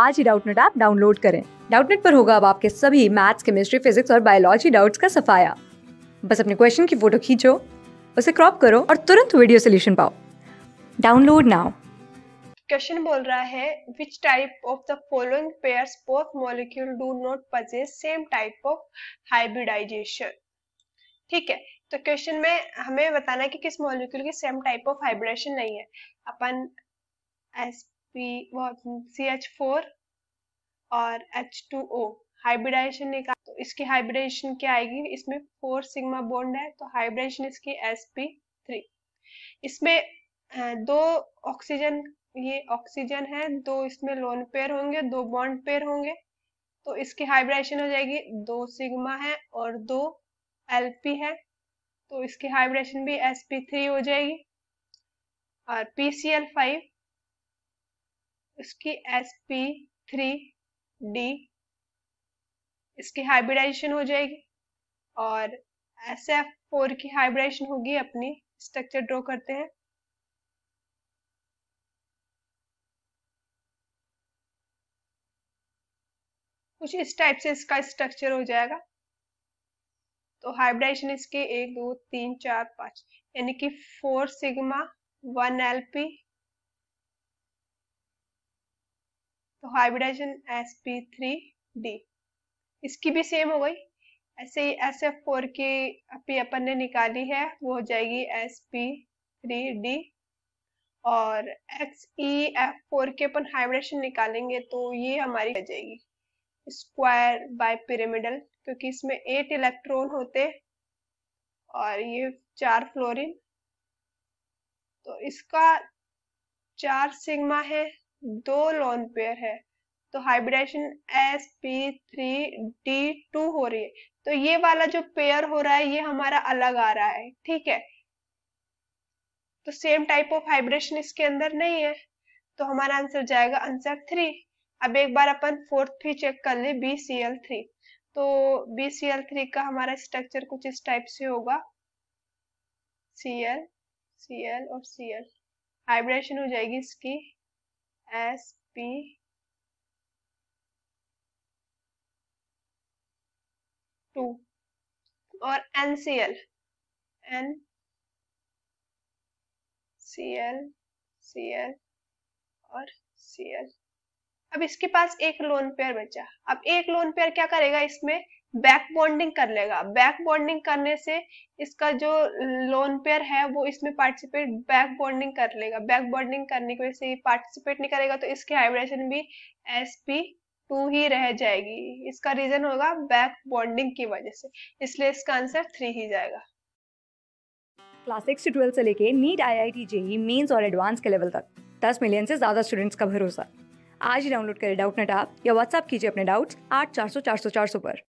आज ही Doubtnut app download करें डाउटनेट पर होगा अब आपके सभी मैथ्स केमिस्ट्री फिजिक्स और बायोलॉजी डाउट्स का सफाया बस अपने क्वेश्चन की फोटो खींचो उसे क्रॉप करो और तुरंत वीडियो सोल्यूशन पाओ डाउनलोड नाउ क्वेश्चन बोल रहा है which type of the following pairs both molecule do not possess same type of hybridisation ठीक है तो क्वेश्चन में हमें बताना है कि किस मॉलिक्यूल की सेम टाइप ऑफ हाइब्रिडाइजेशन नहीं है अपन सी एच फोर और एच टू ओ हाइब्रिडाइजेशन निकाल तो इसकी हाइब्रिडाइजेशन क्या आएगी इसमें फोर सिग्मा बॉन्ड है तो हाइब्रिडाइजेशन इसकी एस पी थ्री इसमें दो ऑक्सीजन ये ऑक्सीजन है दो इसमें लोन पेयर होंगे दो बॉन्ड पेयर होंगे तो इसकी हाइब्रिडाइजेशन हो जाएगी दो सिग्मा है और दो पी है तो इसकी हाइब्रिडाइजेशन भी एस पी थ्री हो जाएगी और पी सी एल फाइव उसकी एस पी थ्री डी इसकी हाइब्रिडाइजेशन हो जाएगी और एस एफ फोर की हाइब्रिडाइजेशन होगी अपनी स्ट्रक्चर ड्रॉ करते हैं कुछ इस टाइप से इसका स्ट्रक्चर हो जाएगा तो हाइब्रिडाइजेशन इसके एक दो तीन चार पांच यानी कि four sigma one L P तो hybridisation S P three D इसकी भी सेम हो गई ऐसे ही एस एफ फोर की अभी अपन ने निकाली है वो हो जाएगी एस पी थ्री डी और एक्स ई एफ फोर के अपन हाइब्रिडाइजेशन निकालेंगे तो ये हमारी आ जाएगी स्क्वायर बाय पिरामिडल क्योंकि इसमें एट इलेक्ट्रॉन होते और ये चार फ्लोरीन तो इसका चार सिग्मा है दो लोन पेयर है तो hybridisation S P three D two हो रही है तो ये वाला जो पेयर हो रहा है ये हमारा अलग आ रहा है ठीक है तो सेम टाइप ऑफ हाइब्रिडेशन इसके अंदर नहीं है तो हमारा आंसर जाएगा आंसर थ्री अब एक बार अपन फोर्थ भी चेक कर ले बी सी एल थ्री तो बी सी एल थ्री का हमारा स्ट्रक्चर कुछ इस टाइप से होगा सी एल सी एल और सी एल हाइब्रेशन हो जाएगी इसकी एस पी टू और N C L N C L C L और सी एल अब इसके पास एक लोन पेयर बचा अब एक लोन पेयर क्या करेगा इसमें बैक बॉन्डिंग कर लेगा बैक बॉन्डिंग करने से इसका जो लोन पेयर है वो इसमें पार्टिसिपेट बैक बॉन्डिंग कर लेगा बैक बॉन्डिंग करने की वजह से पार्टिसिपेट नहीं करेगा तो इसकी हाइब्रेशन भी एस पी टू ही रह जाएगी इसका रीजन होगा बैक बॉन्डिंग की वजह से इसलिए इसका आंसर थ्री ही जाएगा क्लास सिक्स से ट्वेल्थ से लेके NEET I I T JEE mains और एडवांस के लेवल तक दस मिलियन से ज्यादा स्टूडेंट्स का भरोसा आज ही डाउनलोड करें डाउट नेट आप या व्हाट्सअप कीजिए अपने डाउट्स आठ चार सौ चार सौ चार सौ पर